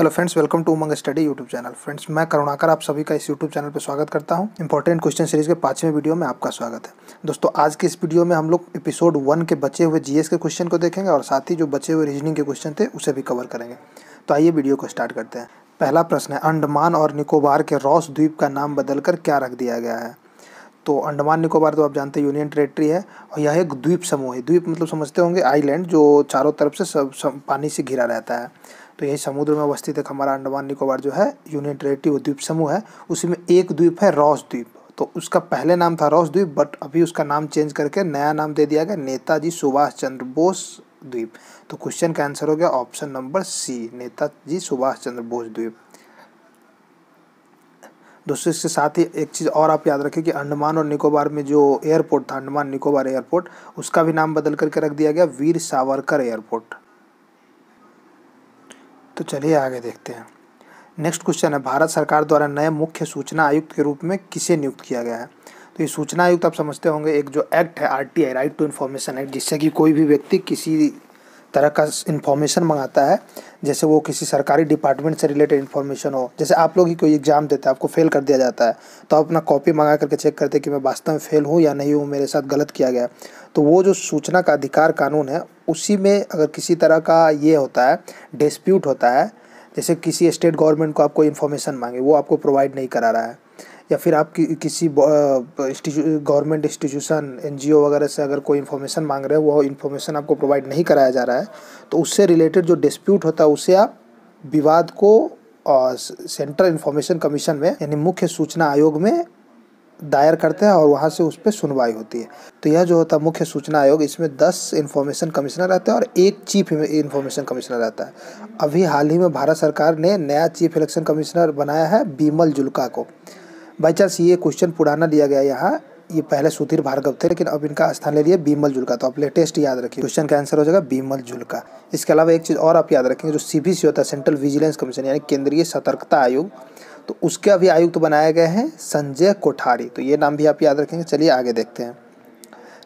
hello friends welcome to Umang study YouTube channel friends मैं करुणाकर आप सभी का इस यूट्यूब चैनल पर स्वागत करता हूं इंपॉर्टेंट क्वेश्चन सीरीज के पांचवें वीडियो में आपका स्वागत है दोस्तों आज के इस वीडियो में हम लोग एपिसोड वन के बचे हुए जीएस के क्वेश्चन को देखेंगे और साथ ही जो बचे हुए रीजनिंग के क्वेश्चन थे उसे भी कवर करेंगे तो आइए वीडियो को स्टार्ट करते हैं पहला प्रश्न है अंडमान और निकोबार के रॉस द्वीप का नाम बदलकर क्या रख दिया गया है तो अंडमान निकोबार तो आप जानते हैं यूनियन टेरेटरी है और यह एक द्वीप समूह है द्वीप मतलब समझते होंगे आईलैंड जो चारों तरफ से सब पानी से घिरा रहता है तो यही समुद्र में अवस्थित एक हमारा अंडमान निकोबार जो है यूनिटरेटिव द्वीप समूह है उसी में एक द्वीप है रॉस द्वीप तो उसका पहले नाम था रॉस द्वीप बट अभी उसका नाम चेंज करके नया नाम दे दिया गया नेताजी सुभाष चंद्र बोस द्वीप तो क्वेश्चन का आंसर हो गया option number C Netaji Subhash Chandra Bose द्वीप दोस्तों इसके साथ ही एक चीज़ और आप याद रखें कि अंडमान और निकोबार में जो एयरपोर्ट था अंडमान निकोबार एयरपोर्ट उसका भी नाम बदल करके रख दिया गया वीर सावरकर एयरपोर्ट तो चलिए आगे देखते हैं नेक्स्ट क्वेश्चन है भारत सरकार द्वारा नए मुख्य सूचना आयुक्त के रूप में किसे नियुक्त किया गया है तो ये सूचना आयुक्त आप समझते होंगे एक जो एक्ट है RTI right to information act जिससे कि कोई भी व्यक्ति किसी तरह का इन्फॉर्मेशन मंगाता है जैसे वो किसी सरकारी डिपार्टमेंट से रिलेटेड इन्फॉर्मेशन हो जैसे आप लोग ही कोई एग्ज़ाम देता है आपको फेल कर दिया जाता है तो आप अपना कॉपी मंगा करके चेक करते हैं कि मैं वास्तव में फ़ेल हूँ या नहीं हूँ मेरे साथ गलत किया गया तो वो जो सूचना का अधिकार कानून है उसी में अगर किसी तरह का ये होता है डिस्प्यूट होता है जैसे किसी स्टेट गवर्नमेंट को आपको इन्फॉर्मेशन मांगे वो आपको प्रोवाइड नहीं करा रहा है या फिर आप कि, किसी गवर्नमेंट इंस्टीट्यूशन एन वगैरह से अगर कोई इन्फॉर्मेशन मांग रहे हो वो इन्फॉर्मेशन आपको प्रोवाइड नहीं कराया जा रहा है तो उससे रिलेटेड जो डिस्प्यूट होता है उसे आप विवाद को सेंट्रल इन्फॉर्मेशन कमीशन में यानी मुख्य सूचना आयोग में दायर करते हैं और वहाँ से उस पर सुनवाई होती है तो यह जो होता है मुख्य सूचना आयोग इसमें दस इन्फॉर्मेशन कमिश्नर रहते हैं और एक चीफ इन्फॉर्मेशन कमिश्नर रहता है अभी हाल ही में भारत सरकार ने नया चीफ इलेक्शन कमिश्नर बनाया है बीमल जुल्का को बाई चांस ये क्वेश्चन पुराना दिया गया यहाँ ये पहले सुधीर भार्गव थे लेकिन अब इनका स्थान ले लिया बीमल झुलका तो आप लेटेस्ट याद रखिए क्वेश्चन का आंसर हो जाएगा बीमल झुलका इसके अलावा एक चीज़ और आप याद रखेंगे जो सी होता है सेंट्रल विजिलेंस कमीशन यानी केंद्रीय सतर्कता आयोग तो उसके अभी आयुक्त तो बनाए गए हैं संजय कोठारी तो ये नाम भी आप याद रखेंगे चलिए आगे देखते हैं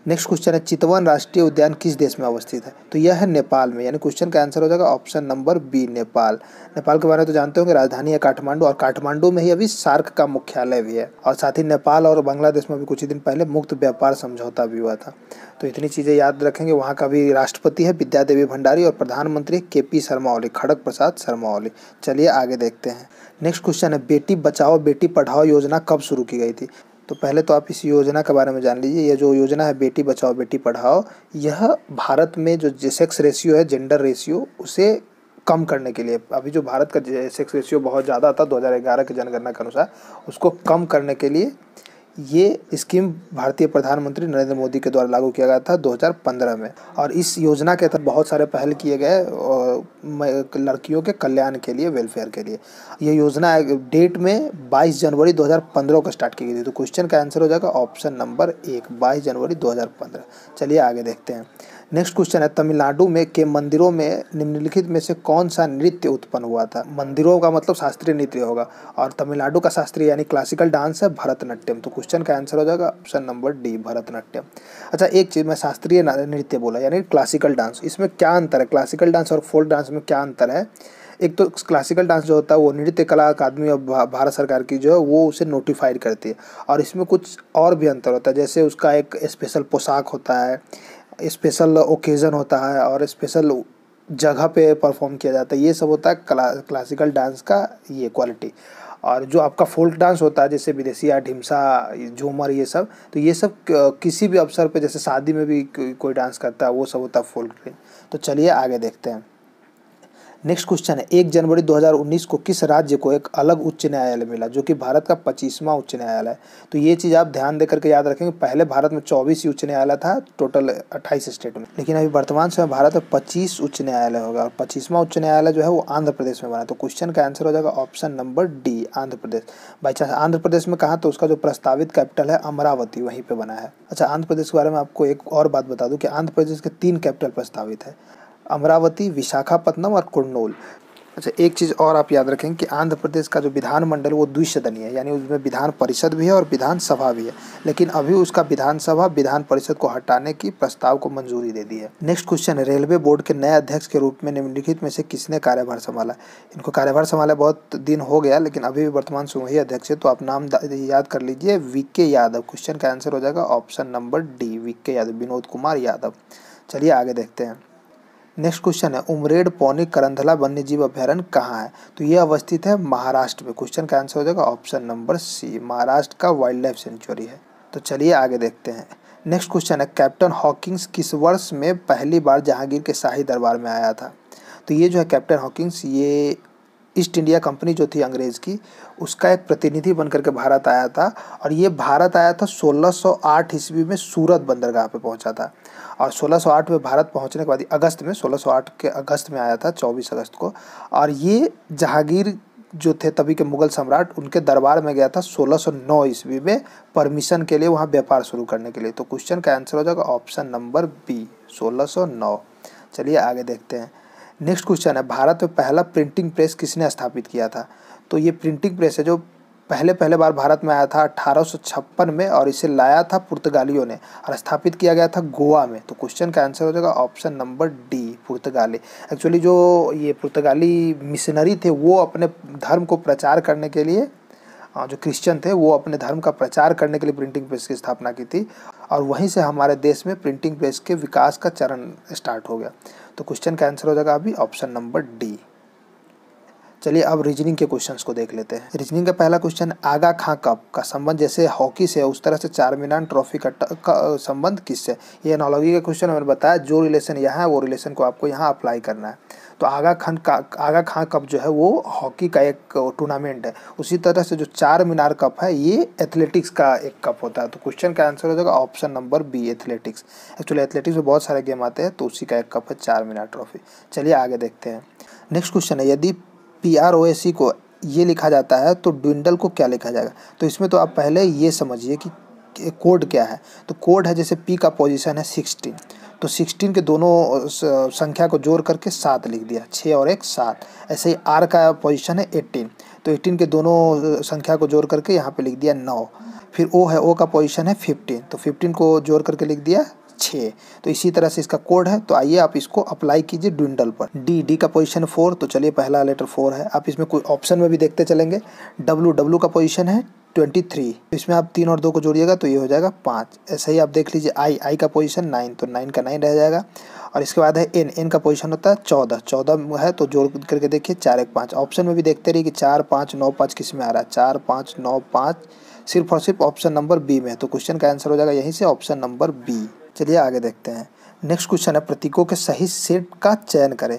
नेक्स्ट क्वेश्चन है चितवन राष्ट्रीय उद्यान किस देश में अवस्थित है तो यह है नेपाल में यानी क्वेश्चन का आंसर हो जाएगा option number B Nepal Nepal के बारे में तो जानते होंगे राजधानी है काठमांडू और काठमांडू में ही अभी सार्क का मुख्यालय भी है और साथ ही नेपाल और बांग्लादेश में भी कुछ ही दिन पहले मुक्त व्यापार समझौता भी हुआ था तो इतनी चीज़ें याद रखेंगे वहाँ का भी राष्ट्रपति है विद्या देवी भंडारी और प्रधानमंत्री के पी शर्मा ओली खड़ग प्रसाद शर्मा ओली चलिए आगे देखते हैं नेक्स्ट क्वेश्चन है बेटी बचाओ बेटी पढ़ाओ योजना कब शुरू की गई थी तो पहले तो आप इस योजना के बारे में जान लीजिए यह जो योजना है बेटी बचाओ बेटी पढ़ाओ यह भारत में जो सेक्स रेशियो है जेंडर रेशियो उसे कम करने के लिए अभी जो भारत का सेक्स रेशियो बहुत ज़्यादा था 2011 के जनगणना के अनुसार उसको कम करने के लिए ये स्कीम भारतीय प्रधानमंत्री नरेंद्र मोदी के द्वारा लागू किया गया था 2015 में और इस योजना के तहत बहुत सारे पहल किए गए लड़कियों के कल्याण के लिए वेलफेयर के लिए ये योजना डेट में 22 जनवरी 2015 को स्टार्ट की गई थी तो क्वेश्चन का आंसर हो जाएगा ऑप्शन नंबर एक 22 जनवरी 2015 चलिए आगे देखते हैं नेक्स्ट क्वेश्चन है तमिलनाडु में के मंदिरों में निम्नलिखित में से कौन सा नृत्य उत्पन्न हुआ था मंदिरों का मतलब शास्त्रीय नृत्य होगा और तमिलनाडु का शास्त्रीय यानी क्लासिकल डांस है भरतनाट्यम तो क्वेश्चन का आंसर हो जाएगा ऑप्शन नंबर डी भरतनाट्यम अच्छा एक चीज़ मैं शास्त्रीय नृत्य बोला यानी क्लासिकल डांस इसमें क्या अंतर है क्लासिकल डांस और फोल्क डांस में क्या अंतर है एक तो क्लासिकल डांस जो होता है वो नृत्य कला अकादमी और भारत सरकार की जो है वो उसे नोटिफाइड करती है और इसमें कुछ और भी अंतर होता है जैसे उसका एक स्पेशल पोशाक होता है स्पेशल ओकेज़न होता है और स्पेशल जगह पे परफॉर्म किया जाता है ये सब होता है क्ला क्लासिकल डांस का ये क्वालिटी और जो आपका फोल्क डांस होता है जैसे विदेशिया ढिमसा झूमर ये सब तो ये सब किसी भी अवसर पे जैसे शादी में भी कोई डांस करता है वो सब होता है फोल्क तो चलिए आगे देखते हैं नेक्स्ट क्वेश्चन है एक जनवरी 2019 को किस राज्य को एक अलग उच्च न्यायालय मिला जो कि भारत का पच्चीसवां उच्च न्यायालय है तो ये चीज़ आप ध्यान देकर के याद रखेंगे पहले भारत में 24 ही उच्च न्यायालय था टोटल 28 स्टेट में लेकिन अभी वर्तमान समय भारत में 25 उच्च न्यायालय होगा और पच्चीसवां उच्च न्यायालय जो है वो आंध्र प्रदेश में बना तो क्वेश्चन का आंसर हो जाएगा option number D Andhra Pradesh by chance Andhra Pradesh में कहा तो उसका जो प्रस्तावित कैपिटल है अमरावती वहीं पर बना है अच्छा आंध्र प्रदेश के बारे में आपको एक और बात बता दूँ कि आंध्र प्रदेश के तीन कैपिटल प्रस्तावित है अमरावती विशाखापत्नम और कुरनूल अच्छा एक चीज़ और आप याद रखें कि आंध्र प्रदेश का जो विधानमंडल वो द्विसदनीय है यानी उसमें विधान परिषद भी है और विधानसभा भी है लेकिन अभी उसका विधानसभा विधान परिषद को हटाने की प्रस्ताव को मंजूरी दे दी है नेक्स्ट क्वेश्चन है रेलवे बोर्ड के नए अध्यक्ष के रूप में निम्नलिखित में से किसने कार्यभार संभाला इनको कार्यभार संभाला बहुत दिन हो गया लेकिन अभी भी वर्तमान वही अध्यक्ष है तो आप नाम याद कर लीजिए वी के यादव क्वेश्चन का आंसर हो जाएगा ऑप्शन नंबर डी वी के यादव विनोद कुमार यादव चलिए आगे देखते हैं नेक्स्ट क्वेश्चन है उमरेड पौनी करंधला वन्य जीव अभ्यारण्य कहाँ है तो ये अवस्थित है महाराष्ट्र में क्वेश्चन का आंसर हो जाएगा ऑप्शन नंबर सी महाराष्ट्र का वाइल्ड लाइफ सेंचुरी है तो चलिए आगे देखते हैं नेक्स्ट क्वेश्चन है कैप्टन हॉकिंग्स किस वर्ष में पहली बार जहांगीर के शाही दरबार में आया था तो ये जो है कैप्टन हॉकिंग्स ये ईस्ट इंडिया कंपनी जो थी अंग्रेज़ की उसका एक प्रतिनिधि बनकर के भारत आया था और ये भारत आया था 1608 ईस्वी में सूरत बंदरगाह पे पहुंचा था और 1608 में भारत पहुंचने के बाद अगस्त में 1608 के अगस्त में आया था 24 अगस्त को और ये जहांगीर जो थे तभी के मुगल सम्राट उनके दरबार में गया था 1609 ईस्वी में परमिशन के लिए वहाँ व्यापार शुरू करने के लिए तो क्वेश्चन का आंसर हो जाएगा ऑप्शन नंबर बी सोलह चलिए आगे देखते हैं नेक्स्ट क्वेश्चन है भारत में पहला प्रिंटिंग प्रेस किसने स्थापित किया था तो ये प्रिंटिंग प्रेस है जो पहले पहले बार भारत में आया था अठारह में और इसे लाया था पुर्तगालियों ने और स्थापित किया गया था गोवा में तो क्वेश्चन का आंसर हो जाएगा ऑप्शन नंबर डी पुर्तगाली एक्चुअली जो ये पुर्तगाली मिशनरी थे वो अपने धर्म को प्रचार करने के लिए जो क्रिश्चियन थे वो अपने धर्म का प्रचार करने के लिए प्रिंटिंग प्रेस की स्थापना की थी और वहीं से हमारे देश में प्रिंटिंग प्रेस के विकास का चरण स्टार्ट हो गया तो क्वेश्चन का आंसर हो जाएगा अभी ऑप्शन नंबर डी चलिए अब रीजनिंग के क्वेश्चन को देख लेते हैं रीजनिंग का पहला क्वेश्चन आगा खां कप का संबंध जैसे हॉकी से उस तरह से चार मीनार ट्रॉफी का, का संबंध किससे ये एनोलॉजी का क्वेश्चन मैंने बताया जो रिलेशन यहाँ है वो रिलेशन को आपको यहाँ अप्लाई करना है तो आगा खान का आगा खां कप जो है वो हॉकी का एक टूर्नामेंट है उसी तरह से जो चार मीनार कप है ये एथलेटिक्स का एक कप होता है तो क्वेश्चन का आंसर हो जाएगा option number B athletics actually athletics में बहुत सारे गेम आते हैं तो उसी का एक कप है चार मीनार ट्रॉफी चलिए आगे देखते हैं नेक्स्ट क्वेश्चन है यदि P R O S C को ये लिखा जाता है तो ड्विंडल को क्या लिखा जाएगा तो इसमें तो आप पहले ये समझिए कि कोड क्या है तो कोड है जैसे पी का पोजीशन है सिक्सटीन तो सिक्सटीन के दोनों संख्या को जोड़ करके सात लिख दिया छः और एक सात ऐसे ही आर का पोजीशन है एट्टीन तो एट्टीन के दोनों संख्या को जोड़ करके यहाँ पे लिख दिया नौ फिर ओ है ओ का पोजीशन है फिफ्टीन तो फिफ्टीन को जोड़ करके लिख दिया छः तो इसी तरह से इसका कोड है तो आइए आप इसको अप्लाई कीजिए ड्विंडल पर डी डी का पोजीशन फोर तो चलिए पहला लेटर फोर है आप इसमें कोई ऑप्शन में भी देखते चलेंगे डब्लू डब्लू का पोजीशन है ट्वेंटी थ्री तो इसमें आप तीन और दो को जोड़िएगा तो ये हो जाएगा पाँच ऐसे ही आप देख लीजिए आई आई का पोजीशन नाइन तो नाइन का नाइन रह जाएगा और इसके बाद है एन एन का पोजीशन होता है चौदह चौदह है तो जोड़ करके देखिए चार एक पाँच ऑप्शन में भी देखते रहिए कि चार पाँच नौ पाँच किस में आ रहा है चार पाँच नौ पाँच सिर्फ और सिर्फ ऑप्शन नंबर बी में तो क्वेश्चन का आंसर हो जाएगा यहीं से ऑप्शन नंबर बी चलिए आगे देखते हैं नेक्स्ट क्वेश्चन है प्रतीकों के सही सेट का चयन करें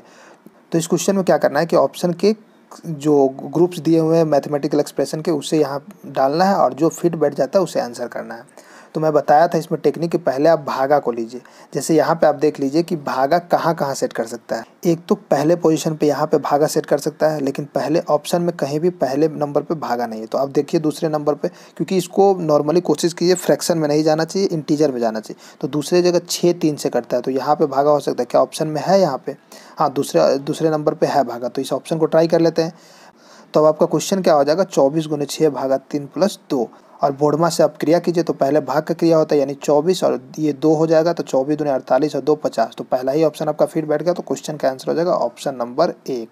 तो इस क्वेश्चन में क्या करना है कि ऑप्शन के जो ग्रुप्स दिए हुए हैं मैथमेटिकल एक्सप्रेशन के उसे यहाँ डालना है और जो फिट बैठ जाता है उसे आंसर करना है तो मैं बताया था इसमें टेक्निक कि पहले आप भागा को लीजिए जैसे यहाँ पे आप देख लीजिए कि भागा कहाँ कहाँ सेट कर सकता है एक तो पहले पोजीशन पे यहाँ पे भागा सेट कर सकता है लेकिन पहले ऑप्शन में कहीं भी पहले नंबर पे भागा नहीं है तो आप देखिए दूसरे नंबर पर क्योंकि इसको नॉर्मली कोशिश कीजिए फ्रैक्शन में नहीं जाना चाहिए इंटीजर में जाना चाहिए तो दूसरे जगह छः तीन से करता है तो यहाँ पर भागा हो सकता है क्या ऑप्शन में है यहाँ पर हाँ दूसरे दूसरे नंबर पर है भागा तो इस ऑप्शन को ट्राई कर लेते हैं तो अब आपका क्वेश्चन क्या हो जाएगा चौबीस गुने छः भागा तीन प्लस दो और बोडमा से आप क्रिया कीजिए तो पहले भाग का क्रिया होता है यानी चौबीस और ये दो हो जाएगा तो चौबीस दुनिया अड़तालीस और दो पचास तो पहला ही ऑप्शन आपका फिर बैठ गया तो क्वेश्चन का आंसर हो जाएगा ऑप्शन नंबर एक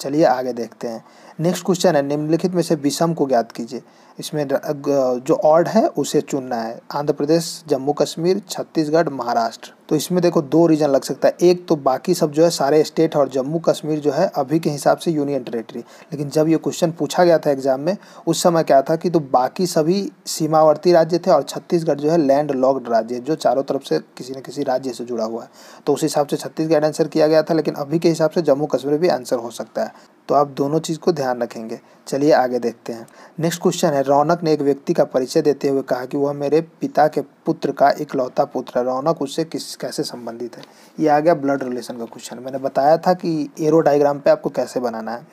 चलिए आगे देखते हैं नेक्स्ट क्वेश्चन है निम्नलिखित में से विषम को ज्ञात कीजिए इसमें जो ऑर्ड है उसे चुनना है आंध्र प्रदेश जम्मू कश्मीर छत्तीसगढ़ महाराष्ट्र तो इसमें देखो दो रीजन लग सकता है एक तो बाकी सब जो है सारे स्टेट और जम्मू कश्मीर जो है अभी के हिसाब से यूनियन टेरेटरी लेकिन जब ये क्वेश्चन पूछा गया था एग्जाम में उस समय क्या था कि तो बाकी सभी सीमावर्ती राज्य थे और छत्तीसगढ़ जो है लैंड लॉक्ड राज्य जो चारों तरफ से किसी न किसी राज्य से जुड़ा हुआ है तो उस हिसाब से छत्तीसगढ़ आंसर किया गया था लेकिन अभी के हिसाब से जम्मू कश्मीर भी आंसर हो सकता है तो आप दोनों चीज़ को ध्यान रखेंगे चलिए आगे देखते हैं नेक्स्ट क्वेश्चन है रौनक ने एक व्यक्ति का परिचय देते हुए कहा कि वह मेरे पिता के पुत्र का इकलौता पुत्र है रौनक उससे किस कैसे संबंधित है ये आ गया ब्लड रिलेशन का क्वेश्चन मैंने बताया था कि एरो डायग्राम पर आपको कैसे बनाना है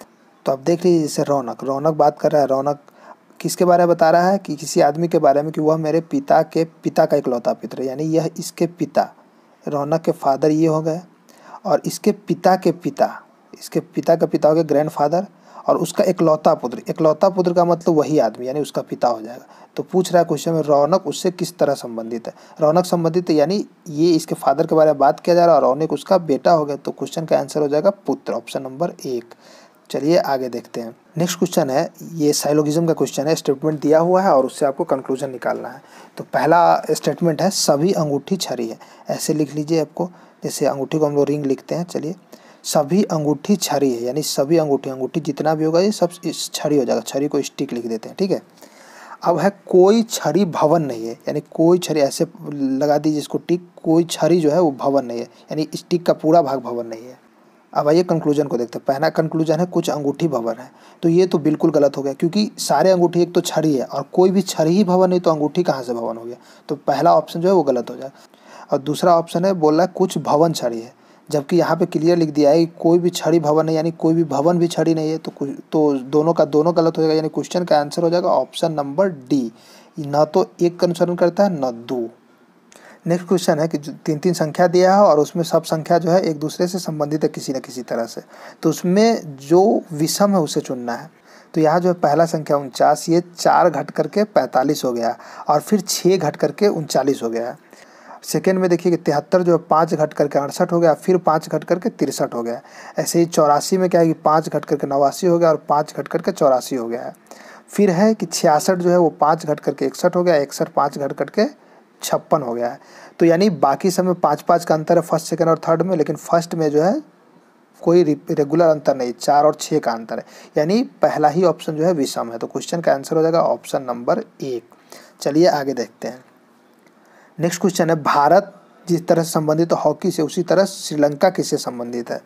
तो आप देख लीजिए जैसे रौनक रौनक बात कर रहा है रौनक किसके बारे में बता रहा है कि किसी आदमी के बारे में कि वह मेरे पिता के पिता का इकलौता पुत्र यानी यह इसके पिता रौनक के फादर ये हो गए और इसके पिता के पिता इसके पिता का पिता हो गया ग्रैंडफादर और उसका इकलौता पुत्र इकलौता पुत्र का मतलब वही आदमी यानी उसका पिता हो जाएगा तो पूछ रहा है क्वेश्चन में रौनक उससे किस तरह संबंधित है रौनक संबंधित है यानी ये इसके फादर के बारे में बात किया जा रहा है और रौनक उसका बेटा हो गया तो क्वेश्चन का आंसर हो जाएगा पुत्र ऑप्शन नंबर एक चलिए आगे देखते हैं नेक्स्ट क्वेश्चन है ये साइलोगिज्म का क्वेश्चन है स्टेटमेंट दिया हुआ है और उससे आपको कंक्लूजन निकालना है तो पहला स्टेटमेंट है सभी अंगूठी छरी है ऐसे लिख लीजिए आपको जैसे अंगूठी को हम लोग रिंग लिखते हैं चलिए सभी अंगूठी छरी है यानी सभी अंगूठी अंगूठी जितना भी होगा ये सब छड़ी हो जाएगा छरी को स्टिक लिख देते हैं ठीक है अब है कोई छरी भवन नहीं है यानी कोई छरी ऐसे लगा दीजिए इसको टिक कोई छरी जो है वो भवन नहीं है यानी स्टिक का पूरा भाग भवन नहीं है अब आइए कंक्लूजन को देखते हैं पहला कंक्लूजन है कुछ अंगूठी भवन है तो ये तो बिल्कुल गलत हो गया क्योंकि सारे अंगूठी एक तो छड़ी है और कोई भी छड़ी ही भवन नहीं तो अंगूठी कहाँ से भवन हो गया तो पहला ऑप्शन जो है वो गलत हो जाएगा और दूसरा ऑप्शन है बोला है कुछ भवन छड़ी है जबकि यहाँ पे क्लियर लिख दिया है कि कोई भी छड़ी भवन है यानी कोई भी भवन भी छड़ी नहीं है तो कुछ तो दोनों का दोनों गलत हो जाएगा यानी क्वेश्चन का आंसर हो जाएगा ऑप्शन नंबर डी न तो एक का अनुसरण करता है न दो नेक्स्ट क्वेश्चन है कि तीन तीन संख्या दिया है और उसमें सब संख्या जो है एक दूसरे से संबंधित है किसी न किसी तरह से तो उसमें जो विषम है उसे चुनना है तो यहाँ जो है पहला संख्या उनचास ये चार घट करके पैंतालीस हो गया और फिर छः घट करके उनचालीस हो गया सेकेंड में देखिए कि तिहत्तर जो है पाँच घट करके अड़सठ हो गया फिर पाँच घट करके तिरसठ हो गया ऐसे ही चौरासी में क्या है कि पाँच घट करके नवासी हो गया और पाँच घट करके चौरासी हो गया है फिर है कि छियासठ जो है वो पाँच घट करके इकसठ हो गया इकसठ पाँच घट करके छप्पन हो गया है तो यानी बाकी सब में पाँच पाँच का अंतर है फर्स्ट सेकेंड और थर्ड में लेकिन फर्स्ट में जो है कोई रेगुलर अंतर नहीं चार और छः का अंतर है यानी पहला ही ऑप्शन जो है विषम है तो क्वेश्चन का आंसर हो जाएगा ऑप्शन नंबर एक चलिए आगे देखते हैं नेक्स्ट क्वेश्चन है भारत जिस तरह से संबंधित तो हॉकी से उसी तरह श्रीलंका किससे संबंधित है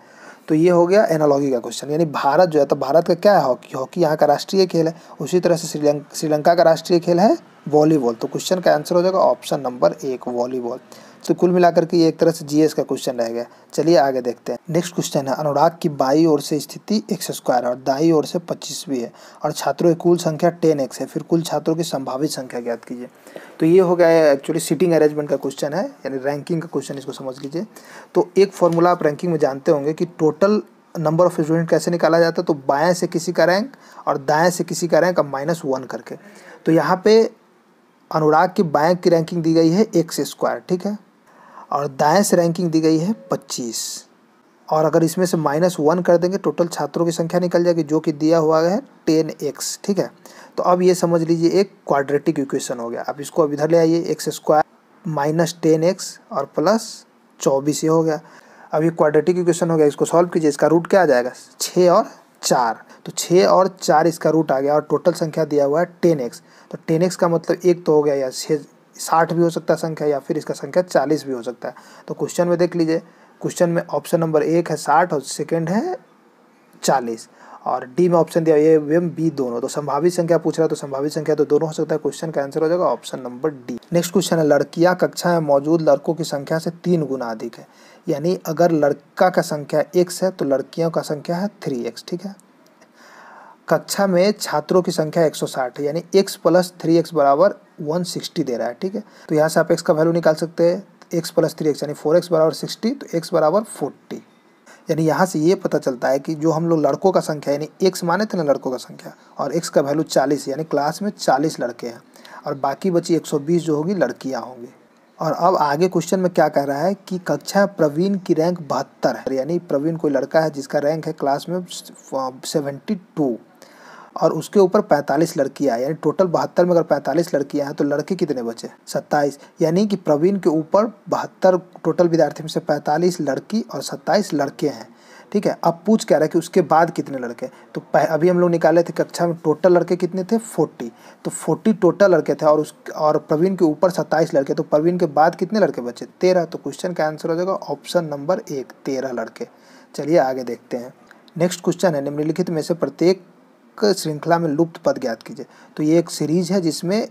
तो ये हो गया एनालॉजी का क्वेश्चन यानी भारत जो है तो भारत का क्या है हॉकी हॉकी यहाँ का राष्ट्रीय खेल है उसी तरह से श्रीलंका श्रीलंका का राष्ट्रीय खेल है वॉलीबॉल तो क्वेश्चन का आंसर हो जाएगा ऑप्शन नंबर एक वॉलीबॉल तो कुल मिलाकर के ये एक तरह से जीएस का क्वेश्चन रह गया चलिए आगे देखते हैं नेक्स्ट क्वेश्चन है अनुराग की बाई ओर से स्थिति एक्स स्क्वायर और दाई ओर से पच्चीस भी है और छात्रों की कुल संख्या टेन एक्स है फिर कुल छात्रों की संभावित संख्या ज्ञात कीजिए तो ये हो गया एक्चुअली सीटिंग अरेंजमेंट का क्वेश्चन है यानी रैंकिंग का क्वेश्चन इसको समझ लीजिए तो एक फॉर्मूला आप रैंकिंग में जानते होंगे कि टोटल नंबर ऑफ स्टूडेंट कैसे निकाला जाता है तो बाएँ से किसी का रैंक और दाएँ से किसी का रैंक अब माइनस वन करके तो यहाँ पे अनुराग की बाएँ की रैंकिंग दी गई है एक्स स्क्वायर ठीक है और दाएँ से रैंकिंग दी गई है पच्चीस और अगर इसमें से माइनस वन कर देंगे टोटल छात्रों की संख्या निकल जाएगी जो कि दिया हुआ है टेन एक्स ठीक है तो अब ये समझ लीजिए एक क्वाड्रेटिक इक्वेशन हो गया अब इसको अब इधर ले आइए X square minus ten X और प्लस चौबीस ये हो गया अब ये क्वाड्रेटिक इक्वेशन हो गया इसको सॉल्व कीजिए इसका रूट क्या आ जाएगा छः और चार तो छः और चार इसका रूट आ गया और टोटल संख्या दिया हुआ है टेन एक्स तो टेन एक्स का मतलब एक तो हो गया या छः साठ भी हो सकता है संख्या या फिर इसका संख्या चालीस भी हो सकता है तो क्वेश्चन में देख लीजिए क्वेश्चन में ऑप्शन नंबर एक है साठ और सेकेंड है चालीस और डी में ऑप्शन दिया ए एम बी दोनों तो संभावित संख्या पूछ रहा है तो संभावित संख्या तो दोनों हो सकता है क्वेश्चन का आंसर हो जाएगा option number D next question है लड़कियां कक्षा में मौजूद लड़कों की संख्या से तीन गुना अधिक है यानी अगर लड़का का संख्या एक्स है तो लड़कियों का संख्या है थ्री एक्स ठीक है कक्षा में छात्रों की संख्या 160 है यानी x प्लस थ्री एक्स बराबर वन दे रहा है ठीक है तो यहाँ से आप x का वैल्यू निकाल सकते हैं एक्स प्लस थ्री एक्स यानी फोर एक्स बराबर सिक्सटी तो एक्स बराबर फोर्टी यानी यहाँ से ये पता चलता है कि जो हम लोग लड़कों का संख्या यानी एक्स माने थे ना लड़कों का संख्या और एक्स का वैल्यू चालीस यानी क्लास में चालीस लड़के हैं और बाकी बची एक सौ बीस जो होगी लड़कियाँ होंगी और अब आगे क्वेश्चन में क्या कह रहा है कि कक्षा प्रवीण की रैंक बहत्तर है यानी प्रवीण कोई लड़का है जिसका रैंक है क्लास में सेवेंटी टू और उसके ऊपर 45 लड़कियां यानी टोटल बहत्तर में अगर 45 लड़कियां हैं तो लड़के कितने बचे 27 यानी कि प्रवीण के ऊपर बहत्तर टोटल विद्यार्थी में से 45 लड़की और 27 लड़के हैं ठीक है अब पूछ कह रहा है कि उसके बाद कितने लड़के तो अभी हम लोग निकाले थे कक्षा में टोटल लड़के कितने थे फोर्टी तो फोर्टी टोटल लड़के थे और उस और प्रवीण के ऊपर सत्ताईस लड़के तो प्रवीण के बाद कितने लड़के बचे तेरह तो क्वेश्चन का आंसर हो जाएगा ऑप्शन नंबर एक तेरह लड़के चलिए आगे देखते हैं नेक्स्ट क्वेश्चन है निम्नलिखित में से प्रत्येक श्रृंखला में लुप्त पद ज्ञात कीजिए तो ये एक सीरीज है जिसमें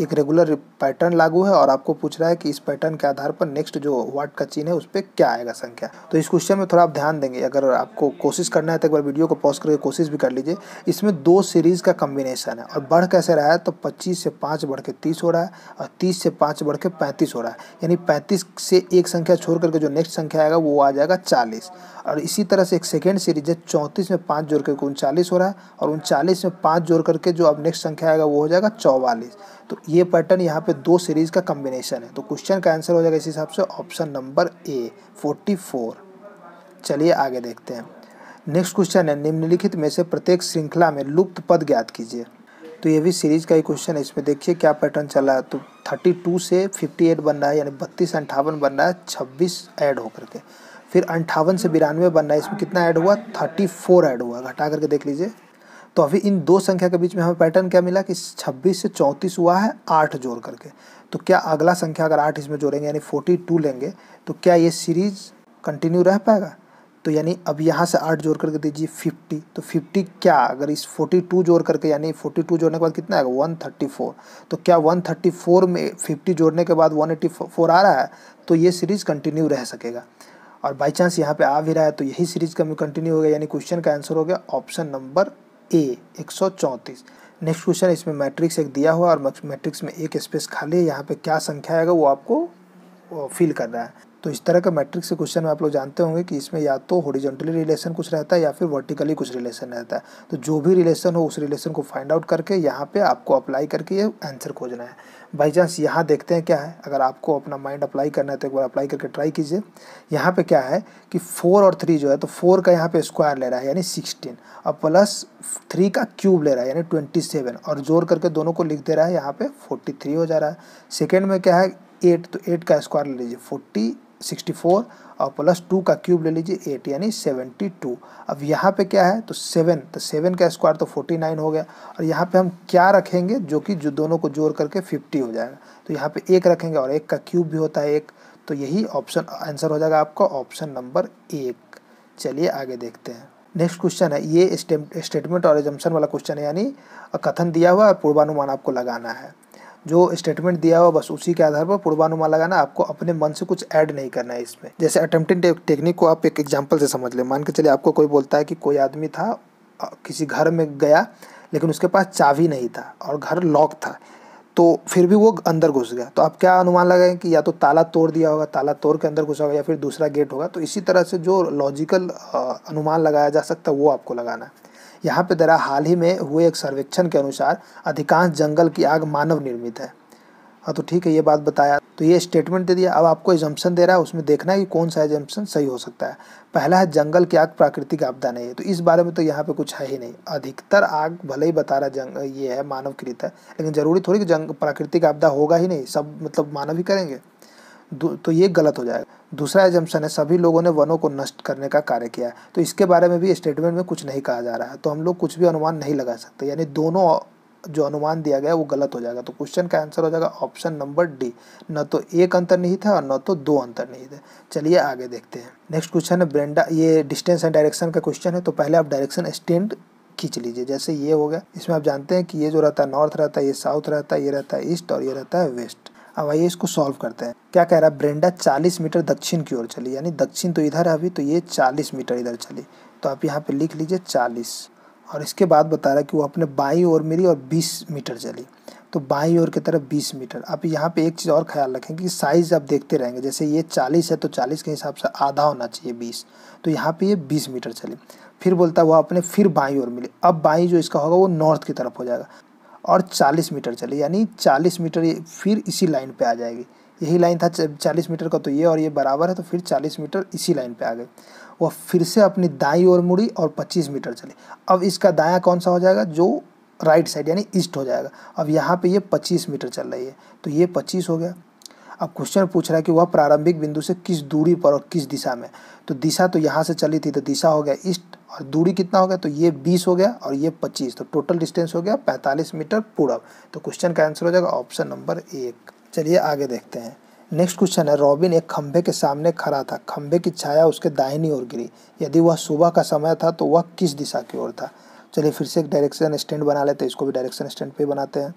एक रेगुलर पैटर्न लागू है और आपको पूछ रहा है कि इस पैटर्न के आधार पर नेक्स्ट जो वाट का चीन है उस पर क्या आएगा संख्या तो इस क्वेश्चन में थोड़ा आप ध्यान देंगे अगर आपको कोशिश करना है तो एक बार वीडियो को पॉज करके कोशिश भी कर लीजिए इसमें दो सीरीज़ का कम्बिनेशन है और बढ़ कैसे रहा है तो पच्चीस से पाँच बढ़ के तीस हो रहा है और तीस से पाँच बढ़ के पैंतीस हो रहा है यानी पैंतीस से एक संख्या छोड़ करके जो नेक्स्ट संख्या आएगा वो आ जाएगा चालीस और इसी तरह से एक सेकेंड सीरीज है चौंतीस में पाँच जोड़ करके उनचालीस हो रहा है और उनचालीस में पाँच जोड़ करके जो अब नेक्स्ट संख्या आएगा वो हो जाएगा चौवालीस तो ये पैटर्न यहाँ पे दो सीरीज़ का कम्बिनेशन है तो क्वेश्चन का आंसर हो जाएगा इस हिसाब से option number A forty four चलिए आगे देखते हैं नेक्स्ट क्वेश्चन है निम्नलिखित में से प्रत्येक श्रृंखला में लुप्त पद ज्ञात कीजिए तो ये भी सीरीज का ही क्वेश्चन है इसमें देखिए क्या पैटर्न चल रहा है तो 32 से 58 बन रहा है यानी बत्तीस अंठावन बन रहा है छब्बीस ऐड होकर के फिर अंठावन से बिरानवे बन रहा है इसमें कितना ऐड हुआ 34 ऐड हुआ घटा करके देख लीजिए तो अभी इन दो संख्या के बीच में हमें पैटर्न क्या मिला कि 26 से 34 हुआ है आठ जोड़ करके तो क्या अगला संख्या अगर आठ इसमें जोड़ेंगे यानी 42 लेंगे तो क्या ये सीरीज कंटिन्यू रह पाएगा तो यानी अब यहाँ से आठ जोड़ करके दीजिए फिफ्टी तो फिफ्टी क्या अगर इस फोर्टी टू जोड़ करके यानी फोर्टी टू जोड़ने के बाद कितना आएगा वन थर्टी फोर तो क्या वन थर्टी फोर में फिफ्टी जोड़ने के बाद वन एट्टी फोर आ रहा है तो ये सीरीज़ कंटिन्यू रह सकेगा और बाई चांस यहाँ पे आ भी रहा है तो यही सीरीज़ का कंटिन्यू हो गया यानी क्वेश्चन का आंसर हो गया ऑप्शन नंबर ए एक सौ चौंतीस नेक्स्ट क्वेश्चन इसमें मैट्रिक्स एक दिया हुआ और मैट्रिक्स में एक स्पेस खाली है यहाँ पे क्या संख्या आएगा वो आपको फिल करना है तो इस तरह का मैट्रिक्स क्वेश्चन में आप लोग जानते होंगे कि इसमें या तो हॉरिजॉन्टली रिलेशन कुछ रहता है या फिर वर्टिकली कुछ रिलेशन रहता है तो जो भी रिलेशन हो उस रिलेशन को फाइंड आउट करके यहाँ पे आपको अप्लाई करके ये आंसर खोजना है बाई चांस यहाँ देखते हैं क्या है अगर आपको अपना माइंड अप्लाई करना है तो एक बार अप्लाई करके ट्राई कीजिए यहाँ पे क्या है कि फोर और थ्री जो है तो फोर का यहाँ पे स्क्वायर ले रहा है यानी सिक्सटीन और प्लस थ्री का क्यूब ले रहा है यानी ट्वेंटी सेवन और जोर करके दोनों को लिख दे रहा है यहाँ पे फोर्टी थ्री हो जा रहा है सेकेंड में क्या है एट तो एट का स्क्वायर ले लीजिए फोर्टी सिक्सटी फोर और प्लस टू का क्यूब ले लीजिए एट यानी सेवेंटी टू अब यहाँ पे क्या है तो सेवन तो सेवन का स्क्वायर तो फोर्टी नाइन हो गया और यहाँ पे हम क्या रखेंगे जो कि जो दोनों को जोड़ करके फिफ्टी हो जाएगा तो यहाँ पे एक रखेंगे और एक का क्यूब भी होता है एक तो यही ऑप्शन आंसर हो जाएगा आपका ऑप्शन नंबर एक चलिए आगे देखते हैं नेक्स्ट क्वेश्चन है ये स्टेटमेंट और एजम्सन वाला क्वेश्चन है यानी कथन दिया हुआ है पूर्वानुमान आपको लगाना है जो स्टेटमेंट दिया हुआ बस उसी के आधार पर पूर्वानुमान लगाना आपको अपने मन से कुछ ऐड नहीं करना है इसमें जैसे अटेम्प्टिंग टेक्निक को आप एक एग्जाम्पल से समझ लें मान के चलिए आपको कोई बोलता है कि कोई आदमी था किसी घर में गया लेकिन उसके पास चाबी नहीं था और घर लॉक था तो फिर भी वो अंदर घुस गया तो आप क्या अनुमान लगाएं कि या तो ताला तोड़ दिया होगा ताला तोड़ के अंदर घुसा होगा या फिर दूसरा गेट होगा तो इसी तरह से जो लॉजिकल अनुमान लगाया जा सकता है वो आपको लगाना है यहाँ पे दरा हाल ही में हुए एक सर्वेक्षण के अनुसार अधिकांश जंगल की आग मानव निर्मित है हाँ तो ठीक है ये बात बताया तो ये स्टेटमेंट दे दिया अब आपको एजम्पन दे रहा है उसमें देखना है कि कौन सा एजम्पन सही हो सकता है पहला है जंगल की आग प्राकृतिक आपदा नहीं है तो इस बारे में तो यहाँ पे कुछ है ही नहीं अधिकतर आग भले ही बता रहा जंग ये है मानव कृत है लेकिन ज़रूरी थोड़ी कि जंग प्राकृतिक आपदा होगा ही नहीं सब मतलब मानव ही करेंगे तो ये गलत हो जाएगा दूसरा एजम्पन है सभी लोगों ने वनों को नष्ट करने का कार्य किया है तो इसके बारे में भी स्टेटमेंट में कुछ नहीं कहा जा रहा है तो हम लोग कुछ भी अनुमान नहीं लगा सकते यानी दोनों जो अनुमान दिया गया वो गलत हो जाएगा तो क्वेश्चन का आंसर हो जाएगा ऑप्शन नंबर डी न तो एक अंतर नहीं था और न तो दो अंतर नहीं थे चलिए आगे देखते हैं नेक्स्ट क्वेश्चन है ब्रेंडा ये डिस्टेंस एंड डायरेक्शन का क्वेश्चन है तो पहले आप डायरेक्शन एक्सटेंड खींच लीजिए जैसे ये हो गया इसमें आप जानते हैं कि ये जो रहता है नॉर्थ रहता है ये साउथ रहता है ये रहता है ईस्ट और ये रहता है वेस्ट अब आइए इसको सॉल्व करते हैं क्या कह रहा है ब्रेंडा 40 मीटर दक्षिण की ओर चली यानी दक्षिण तो इधर है अभी तो ये 40 मीटर इधर चली तो आप यहाँ पे लिख लीजिए 40 और इसके बाद बता रहा है कि वो अपने बाई ओर मिली और 20 मीटर चली तो बाई ओर की तरफ 20 मीटर आप यहाँ पे एक चीज़ और ख्याल रखें कि साइज़ आप देखते रहेंगे जैसे ये चालीस है तो चालीस के हिसाब से आधा होना चाहिए बीस तो यहाँ पे ये बीस मीटर चली फिर बोलता है वह अपने फिर बाई ओर मिली अब बाई जो इसका होगा वो नॉर्थ की तरफ हो जाएगा और 40 मीटर चली यानी 40 मीटर फिर इसी लाइन पे आ जाएगी यही लाइन था 40 मीटर का तो ये और ये बराबर है तो फिर 40 मीटर इसी लाइन पे आ गए वह फिर से अपनी दाई ओर मुड़ी और 25 मीटर चली अब इसका दाया कौन सा हो जाएगा जो राइट साइड यानी ईस्ट हो जाएगा अब यहाँ पे ये 25 मीटर चल रही है तो ये पच्चीस हो गया अब क्वेश्चन पूछ रहा है कि वह प्रारंभिक बिंदु से किस दूरी पर और किस दिशा में तो दिशा तो यहाँ से चली थी तो दिशा हो गया ईस्ट और दूरी कितना हो गया तो ये 20 हो गया और ये 25 तो टोटल डिस्टेंस हो गया 45 मीटर पूरब तो क्वेश्चन का आंसर हो जाएगा ऑप्शन नंबर एक चलिए आगे देखते हैं नेक्स्ट क्वेश्चन है रॉबिन एक खंभे के सामने खड़ा था खंभे की छाया उसके दाहिनी ओर गिरी यदि वह सुबह का समय था तो वह किस दिशा की ओर था चलिए फिर से एक डायरेक्शन स्टैंड बना लेते हैं इसको भी डायरेक्शन स्टैंड पे बनाते हैं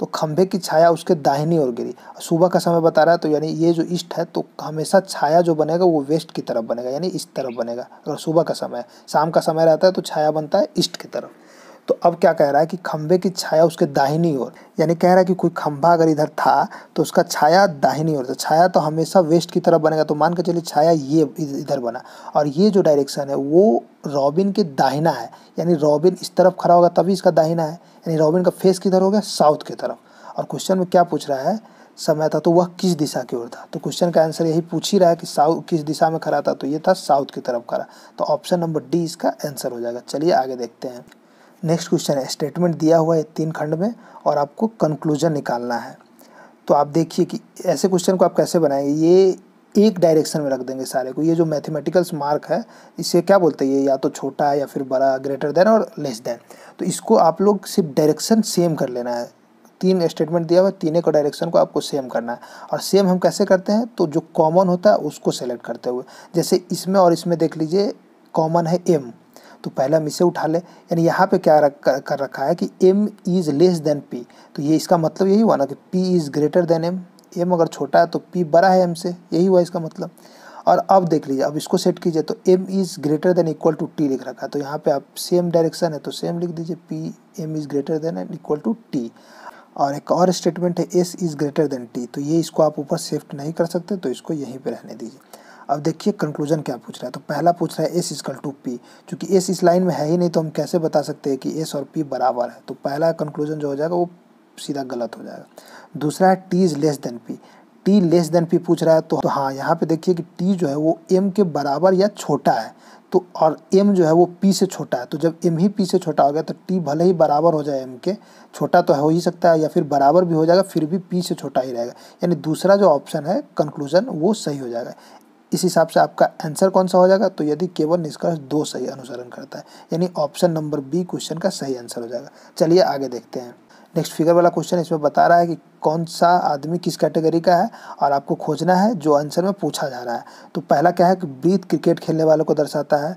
तो खंभे की छाया उसके दाहिनी ओर गिरी सुबह का समय बता रहा है तो यानी ये जो ईस्ट है तो हमेशा छाया जो बनेगा वो वेस्ट की तरफ बनेगा यानी इस तरफ बनेगा अगर सुबह का समय शाम का समय रहता है तो छाया बनता है ईस्ट की तरफ तो अब क्या कह रहा है कि खंभे की छाया उसके दाहिनी ओर यानी कह रहा है कि कोई खंभा अगर इधर था तो उसका छाया दाहिनी ओर था छाया तो हमेशा वेस्ट की तरफ बनेगा तो मान के चलिए छाया ये इधर बना और ये जो डायरेक्शन है वो रॉबिन के दाहिना है यानी रॉबिन इस तरफ खड़ा होगा तभी इसका दाहिना है यानी रॉबिन का फेस किधर हो गया साउथ की तरफ और क्वेश्चन में क्या पूछ रहा है समय था तो वह किस दिशा की ओर था तो क्वेश्चन का आंसर यही पूछ ही रहा है कि साउथ किस दिशा में खड़ा था तो ये था साउथ की तरफ खड़ा तो ऑप्शन नंबर डी इसका आंसर हो जाएगा चलिए आगे देखते हैं नेक्स्ट क्वेश्चन है स्टेटमेंट दिया हुआ है तीन खंड में और आपको कंक्लूजन निकालना है तो आप देखिए कि ऐसे क्वेश्चन को आप कैसे बनाएंगे ये एक डायरेक्शन में रख देंगे सारे को ये जो मैथमेटिकल्स मार्क है इसे क्या बोलते हैं ये या तो छोटा या फिर बड़ा ग्रेटर देन और लेस देन तो इसको आप लोग सिर्फ डायरेक्शन सेम कर लेना है तीन स्टेटमेंट दिया हुआ है तीनों को डायरेक्शन को आपको सेम करना है और सेम हम कैसे करते हैं तो जो कॉमन होता है उसको सेलेक्ट करते हुए जैसे इसमें और इसमें देख लीजिए कॉमन है एम तो पहले हम इसे उठा लें यानी यहाँ पे क्या रख, कर, कर रखा है कि M is less than P तो ये इसका मतलब यही हुआ ना कि P is greater than M M अगर छोटा है तो पी बड़ा है एम से यही हुआ इसका मतलब और अब देख लीजिए अब इसको सेट कीजिए तो M is greater than equal to T लिख रखा है तो यहाँ पे आप सेम डायरेक्शन है तो सेम लिख दीजिए P M is greater than and equal to T और एक और स्टेटमेंट है S is greater than T तो ये इसको आप ऊपर शिफ्ट नहीं कर सकते तो इसको यहीं पर रहने दीजिए अब देखिए कंक्लूजन क्या पूछ रहा है तो पहला पूछ रहा है एस कल टू पी चूँकि एस इस लाइन में है ही नहीं तो हम कैसे बता सकते हैं कि एस और पी बराबर है तो पहला कंक्लूजन जो हो जाएगा वो सीधा गलत हो जाएगा दूसरा है T is less than P T less than P पूछ रहा है तो, तो हाँ यहाँ पे देखिए कि टी जो है वो एम के बराबर या छोटा है तो और एम जो है वो पी से छोटा है तो जब एम ही पी से छोटा हो गया तो टी भले ही बराबर हो जाए एम के छोटा तो हो ही सकता है या फिर बराबर भी हो जाएगा फिर भी पी से छोटा ही रहेगा यानी दूसरा जो ऑप्शन है कंक्लूजन वो सही हो जाएगा इस हिसाब से आपका आंसर कौन सा हो जाएगा तो यदि केवल निष्कर्ष दो सही अनुसरण करता है यानी ऑप्शन नंबर बी क्वेश्चन का सही आंसर हो जाएगा चलिए आगे देखते हैं नेक्स्ट फिगर वाला क्वेश्चन इसमें बता रहा है कि कौन सा आदमी किस कैटेगरी का है और आपको खोजना है जो आंसर में पूछा जा रहा है तो पहला क्या है कि ब्रीथ क्रिकेट खेलने वालों को दर्शाता है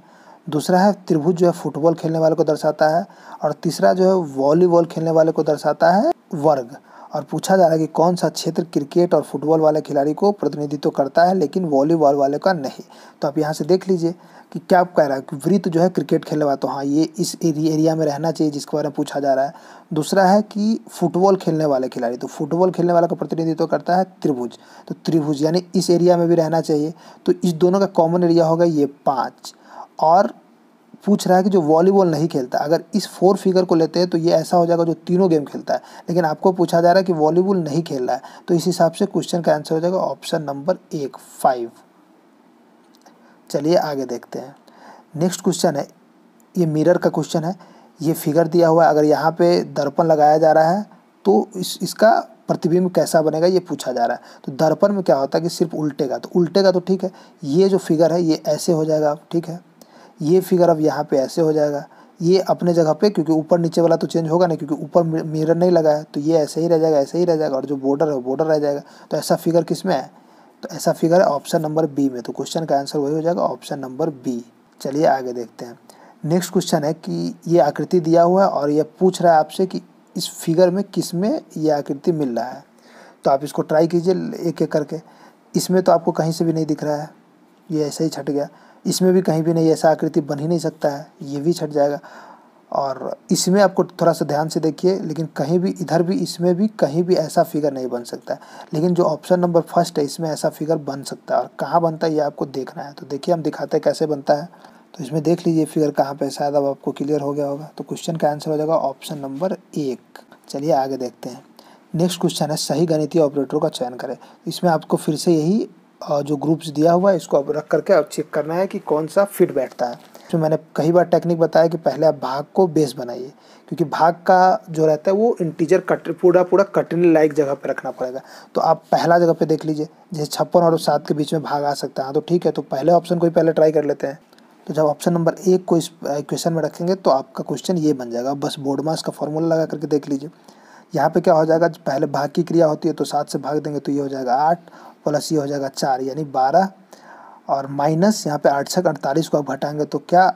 दूसरा है त्रिभुज जो है फुटबॉल खेलने वालों को दर्शाता है और तीसरा जो है वॉलीबॉल खेलने वाले को दर्शाता है वर्ग और पूछा जा रहा है कि कौन सा क्षेत्र क्रिकेट और फुटबॉल वाले खिलाड़ी को प्रतिनिधित्व करता है लेकिन वॉलीबॉल वाले का नहीं तो आप यहाँ से देख लीजिए कि क्या कह रहा है कि वृत्त जो है क्रिकेट खेलने वाला तो हाँ ये इस एरिया में रहना चाहिए जिसके बारे में पूछा जा रहा है दूसरा है कि फुटबॉल खेलने वाले खिलाड़ी तो फुटबॉल खेलने वाला का प्रतिनिधित्व करता है त्रिभुज तो त्रिभुज यानी इस एरिया में भी रहना चाहिए तो इस दोनों का कॉमन एरिया होगा ये पाँच और पूछ रहा है कि जो वॉलीबॉल नहीं खेलता अगर इस फोर फिगर को लेते हैं तो ये ऐसा हो जाएगा जो तीनों गेम खेलता है लेकिन आपको पूछा जा रहा है कि वॉलीबॉल नहीं खेल रहा है तो इस हिसाब से क्वेश्चन का आंसर हो जाएगा ऑप्शन नंबर एक फाइव चलिए आगे देखते हैं नेक्स्ट क्वेश्चन है ये मिरर का क्वेश्चन है ये फिगर दिया हुआ है अगर यहाँ पे दर्पण लगाया जा रहा है तो इस इसका प्रतिबिंब कैसा बनेगा ये पूछा जा रहा है तो दर्पण में क्या होता है कि सिर्फ उल्टेगा तो उल्टेगा तो ठीक है ये जो फिगर है ये ऐसे हो जाएगा ठीक है ये फिगर अब यहाँ पे ऐसे हो जाएगा ये अपने जगह पे क्योंकि ऊपर नीचे वाला तो चेंज होगा नहीं क्योंकि ऊपर मिरर नहीं लगा है तो ये ऐसे ही रह जाएगा ऐसे ही रह जाएगा और जो बॉर्डर है बॉर्डर रह जाएगा तो ऐसा फिगर किस में है तो ऐसा फिगर है ऑप्शन नंबर बी में तो क्वेश्चन का आंसर वही हो जाएगा ऑप्शन नंबर बी चलिए आगे देखते हैं नेक्स्ट क्वेश्चन है कि ये आकृति दिया हुआ है और यह पूछ रहा है आपसे कि इस फिगर में किस में ये आकृति मिल रहा है तो आप इसको ट्राई कीजिए एक एक करके इसमें तो आपको कहीं से भी नहीं दिख रहा है ये ऐसे ही छट गया इसमें भी कहीं भी नहीं ऐसा आकृति बन ही नहीं सकता है ये भी छट जाएगा और इसमें आपको थोड़ा सा ध्यान से देखिए लेकिन कहीं भी इधर भी इसमें भी कहीं भी ऐसा फिगर नहीं बन सकता लेकिन जो ऑप्शन नंबर फर्स्ट है इसमें ऐसा फिगर बन सकता है और कहाँ बनता है ये आपको देखना है तो देखिए हम दिखाते हैं कैसे बनता है तो इसमें देख लीजिए फिगर कहाँ पर शायद अब आपको क्लियर हो गया होगा तो क्वेश्चन का आंसर हो जाएगा ऑप्शन नंबर एक चलिए आगे देखते हैं नेक्स्ट क्वेश्चन है सही गणितीय ऑपरेटरों का चयन करें इसमें आपको फिर से यही जो ग्रुप्स दिया हुआ है इसको अब रख करके अब चेक करना है कि कौन सा फिट बैठता है तो मैंने कई बार टेक्निक बताया कि पहले आप भाग को बेस बनाइए क्योंकि भाग का जो रहता है वो इंटीजर कट पूरा पूरा कटने लायक जगह पर रखना पड़ेगा तो आप पहला जगह पे देख लीजिए जैसे छप्पन और सात के बीच में भाग आ सकता है हाँ, तो ठीक है तो पहले ऑप्शन को ही पहले ट्राई कर लेते हैं तो जब ऑप्शन नंबर एक को इस क्वेश्चन में रखेंगे तो आपका क्वेश्चन ये बन जाएगा बस बोर्ड मास का फॉर्मूला लगा करके देख लीजिए यहाँ पे क्या हो जाएगा पहले भाग की क्रिया होती है तो सात से भाग देंगे तो ये हो जाएगा आठ प्लस ये हो जाएगा चार यानी बारह और माइनस यहाँ पे आठ सौ अड़तालीस को आप घटाएंगे तो क्या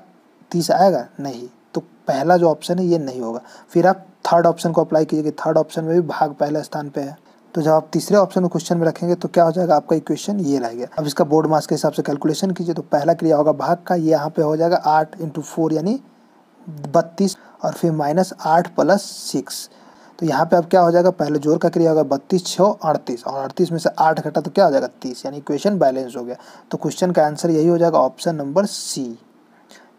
तीस आएगा नहीं तो पहला जो ऑप्शन है ये नहीं होगा फिर आप थर्ड ऑप्शन को अप्लाई कीजिए कि थर्ड ऑप्शन में भी भाग पहले स्थान पे है तो जब आप तीसरे ऑप्शन को क्वेश्चन में रखेंगे तो क्या हो जाएगा आपका इक्वेशन ये रहेगा अब इसका बोर्ड मास के हिसाब से कैलकुलेशन कीजिए तो पहला क्रिया होगा भाग का ये यहाँ पे हो जाएगा आठ इंटू फोर यानी बत्तीस और फिर माइनस आठ प्लस सिक्स तो यहाँ पे अब क्या हो जाएगा पहले जोर का क्रिया होगा बत्तीस छः अड़तीस और अड़तीस में से आठ घटा तो क्या हो जाएगा तीस यानी क्वेश्चन बैलेंस हो गया तो क्वेश्चन का आंसर यही हो जाएगा ऑप्शन नंबर सी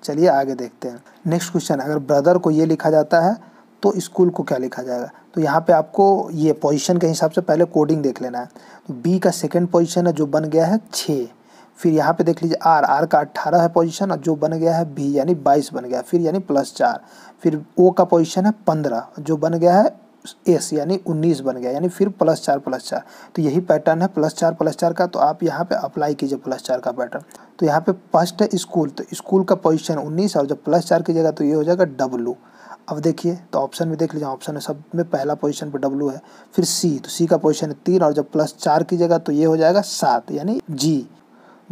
चलिए आगे देखते हैं नेक्स्ट क्वेश्चन अगर ब्रदर को ये लिखा जाता है तो स्कूल को क्या लिखा जाएगा तो यहाँ पे आपको ये पोजीशन के हिसाब से पहले कोडिंग देख लेना है तो बी का सेकंड पोजीशन है जो बन गया है छः फिर यहाँ पे देख लीजिए आर आर का अट्ठारह है पोजीशन और जो बन गया है बी यानी बाईस बन गया फिर यानी प्लस चार फिर ओ का पोजीशन है पंद्रह जो बन गया है एस यानी उन्नीस बन गया यानी फिर प्लस चार प्लस चार तो यही पैटर्न है प्लस चार प्लस चार का तो आप यहाँ पे अप्लाई कीजिए प्लस चार का पैटर्न तो यहाँ पे फर्स्ट है स्कूल तो स्कूल का पोजीशन उन्नीस और जब प्लस चार कीजिएगा तो ये हो जाएगा डब्लू अब देखिए तो ऑप्शन में देख लीजिए ऑप्शन है सब में पहला पोजिशन पर डब्लू है फिर सी तो सी का पोजिशन है तीन और जब प्लस चार कीजिएगा तो ये हो जाएगा सात यानी जी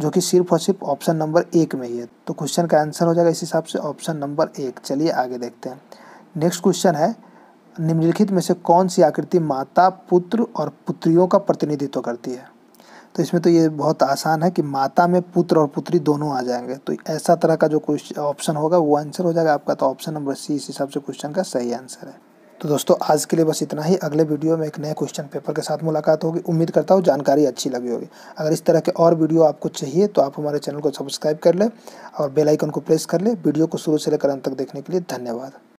जो कि सिर्फ और सिर्फ ऑप्शन नंबर एक में ही है तो क्वेश्चन का आंसर हो जाएगा इस हिसाब से ऑप्शन नंबर एक चलिए आगे देखते हैं नेक्स्ट क्वेश्चन है निम्नलिखित में से कौन सी आकृति माता पुत्र और पुत्रियों का प्रतिनिधित्व करती है तो इसमें तो ये बहुत आसान है कि माता में पुत्र और पुत्री दोनों आ जाएंगे तो ऐसा तरह का जो कुछ ऑप्शन होगा वो आंसर हो जाएगा आपका तो ऑप्शन नंबर सी इस हिसाब से क्वेश्चन का सही आंसर है तो दोस्तों आज के लिए बस इतना ही अगले वीडियो में एक नए क्वेश्चन पेपर के साथ मुलाकात होगी उम्मीद करता हूँ जानकारी अच्छी लगी होगी अगर इस तरह के और वीडियो आपको चाहिए तो आप हमारे चैनल को सब्सक्राइब कर लें और बेलाइकन को प्रेस कर लें वीडियो को शुरू से लेकर अंत तक देखने के लिए धन्यवाद